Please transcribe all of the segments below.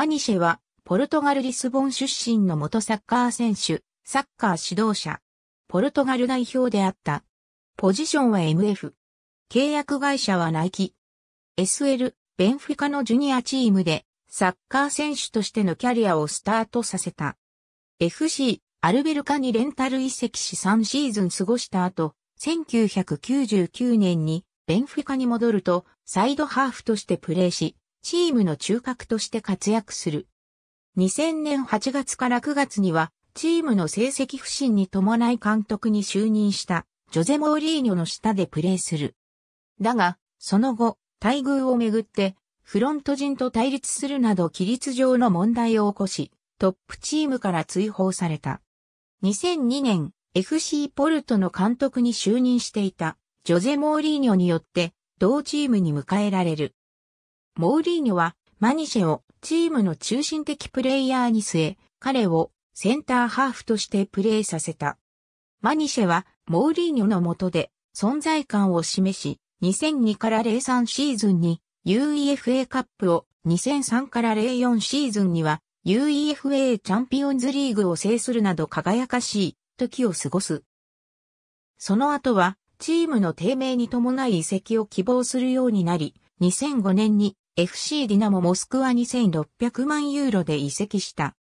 マニシェは、ポルトガル・リスボン出身の元サッカー選手、サッカー指導者、ポルトガル代表であった。ポジションは MF。契約会社はナイキ。SL、ベンフィカのジュニアチームで、サッカー選手としてのキャリアをスタートさせた。FC、アルベルカにレンタル移籍し3シーズン過ごした後、1999年にベンフィカに戻ると、サイドハーフとしてプレーし、チームの中核として活躍する。2000年8月から9月には、チームの成績不振に伴い監督に就任したジョゼ・モーリーニョの下でプレーする。だが、その後、待遇をめぐって、フロント陣と対立するなど規律上の問題を起こし、トップチームから追放された。2002年、FC ポルトの監督に就任していた、ジョゼ・モーリーニョによって、同チームに迎えられる。モーリーニョはマニシェをチームの中心的プレイヤーに据え、彼をセンターハーフとしてプレーさせた。マニシェはモーリーニョの下で存在感を示し、2002から03シーズンに UEFA カップを2003から04シーズンには UEFA チャンピオンズリーグを制するなど輝かしい時を過ごす。その後はチームの低迷に伴い移籍を希望するようになり、2005年に FC ディナモモスクワ2600万ユーロで移籍した。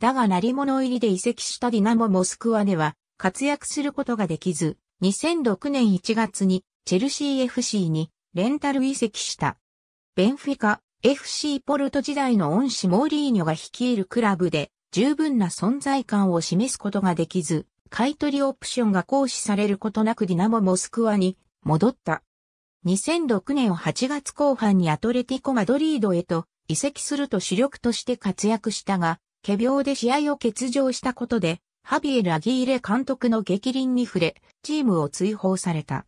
だが成り物入りで移籍したディナモモスクワでは活躍することができず、2006年1月にチェルシー FC にレンタル移籍した。ベンフィカ FC ポルト時代の恩師モーリーニョが率いるクラブで十分な存在感を示すことができず、買取オプションが行使されることなくディナモモスクワに戻った。2006年8月後半にアトレティコ・マドリードへと移籍すると主力として活躍したが、仮病で試合を欠場したことで、ハビエル・アギーレ監督の激凛に触れ、チームを追放された。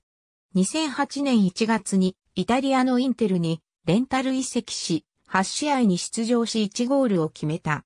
2008年1月にイタリアのインテルにレンタル移籍し、8試合に出場し1ゴールを決めた。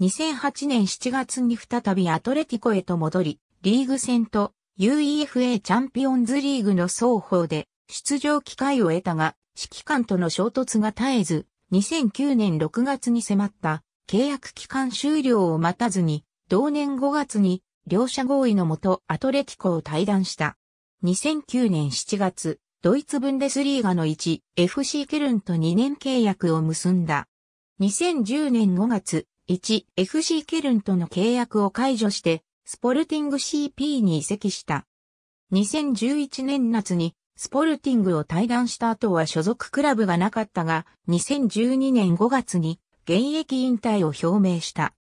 2008年7月に再びアトレティコへと戻り、リーグ戦と UEFA チャンピオンズリーグの双方で出場機会を得たが、指揮官との衝突が絶えず、2009年6月に迫った契約期間終了を待たずに、同年5月に両者合意のもとアトレティコを退団した。2009年7月、ドイツブンデスリーガの1 FC ケルンと2年契約を結んだ。2010年5月、1 FC ケルンとの契約を解除して、スポルティング CP に移籍した。2011年夏にスポルティングを退団した後は所属クラブがなかったが、2012年5月に現役引退を表明した。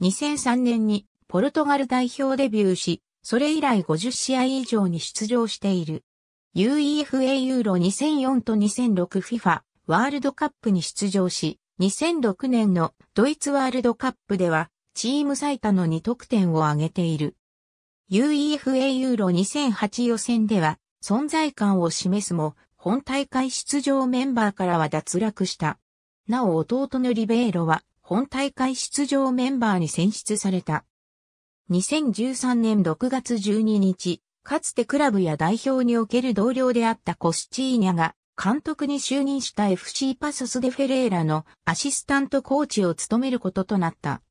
2003年にポルトガル代表デビューし、それ以来50試合以上に出場している。UEFA ユーロ2004と 2006FIFA ワールドカップに出場し、2006年のドイツワールドカップではチーム最多の2得点を挙げている。UEFA ユーロ2008予選では存在感を示すも、本大会出場メンバーからは脱落した。なお弟のリベーロは本大会出場メンバーに選出された。2013年6月12日、かつてクラブや代表における同僚であったコスチーニャが監督に就任した FC パソスデフェレーラのアシスタントコーチを務めることとなった。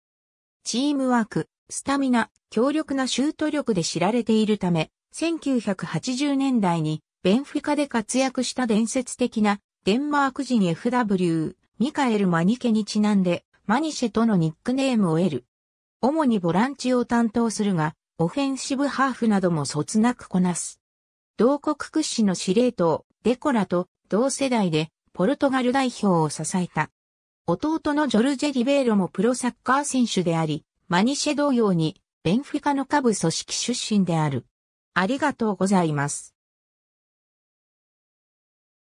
チームワーク、スタミナ、強力なシュート力で知られているため、1980年代にベンフィカで活躍した伝説的なデンマーク人 FW、ミカエル・マニケにちなんで、マニシェとのニックネームを得る。主にボランチを担当するが、オフェンシブハーフなどもそつなくこなす。同国屈指の司令塔、デコラと同世代でポルトガル代表を支えた。弟のジョルジェ・リベーロもプロサッカー選手であり、マニシェ同様にベンフィカの下部組織出身である。ありがとうございます。